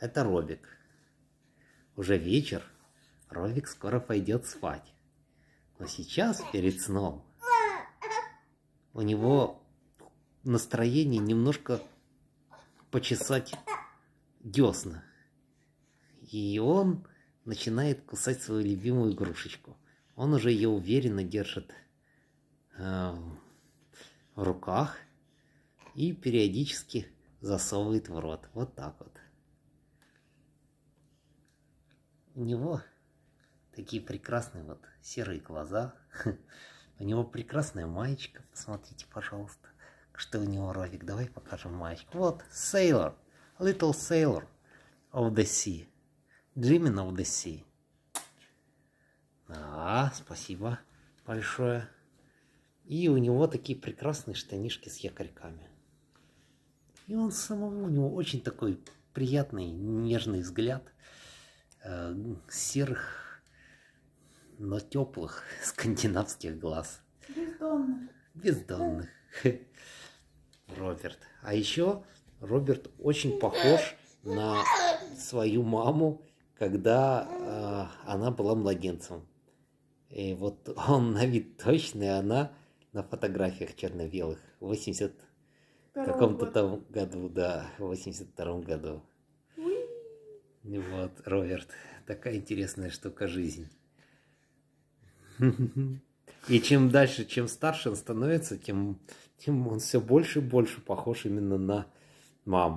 это Робик. Уже вечер, Робик скоро пойдет спать. Но сейчас, перед сном, у него настроение немножко почесать десна. И он начинает кусать свою любимую игрушечку. Он уже ее уверенно держит э, в руках и периодически засовывает в рот. Вот так вот. у него такие прекрасные вот серые глаза, у него прекрасная маечка, посмотрите, пожалуйста, что у него Ровик, давай покажем маечку. Вот, Sailor, Little Sailor of the Sea, Dreaming of the Sea. А, спасибо большое. И у него такие прекрасные штанишки с якорьками. И он самого у него очень такой приятный, нежный взгляд э, серых, но теплых скандинавских глаз. Бездомных. Бездомных. Роберт. А еще Роберт очень похож на свою маму, когда э, она была младенцем. И вот он на вид точный, а она на фотографиях черно-белых. 80 каком-то там году, да, в 82 году. Вот, Роберт, такая интересная штука жизнь. И чем дальше, чем старше он становится, тем, тем он все больше и больше похож именно на маму.